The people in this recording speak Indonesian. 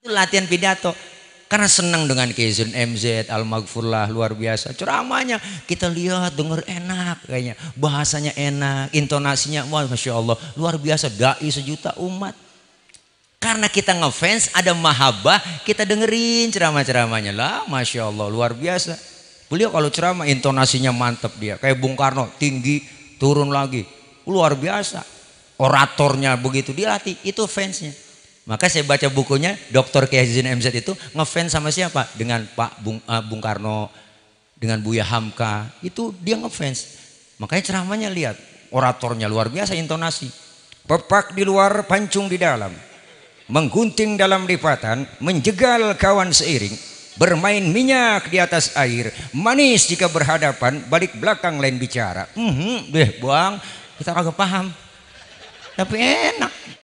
Itu latihan pidato. Karena senang dengan Kezun MZ, Al Maghfurlah luar biasa. Ceramahnya kita lihat denger enak kayaknya. Bahasanya enak, intonasinya wah Masya Allah. Luar biasa, da'i sejuta umat. Karena kita ngefans, ada mahabbah, kita dengerin ceramah-ceramahnya. Lah Masya Allah, luar biasa. Beliau kalau ceramah intonasinya mantep dia. Kayak Bung Karno, tinggi, turun lagi. Luar biasa. Oratornya begitu dilatih, itu fansnya. Maka saya baca bukunya Dr. K. Hazin MZ itu ngefans sama siapa? Dengan Pak Bung, uh, Bung Karno, dengan Buya Hamka. Itu dia ngefans. Makanya ceramahnya lihat, oratornya luar biasa intonasi. Pepak di luar, pancung di dalam. Menggunting dalam lipatan, menjegal kawan seiring. Bermain minyak di atas air, manis jika berhadapan, balik belakang lain bicara. Mm -hmm, deh, buang, kita agak paham. Tapi enak,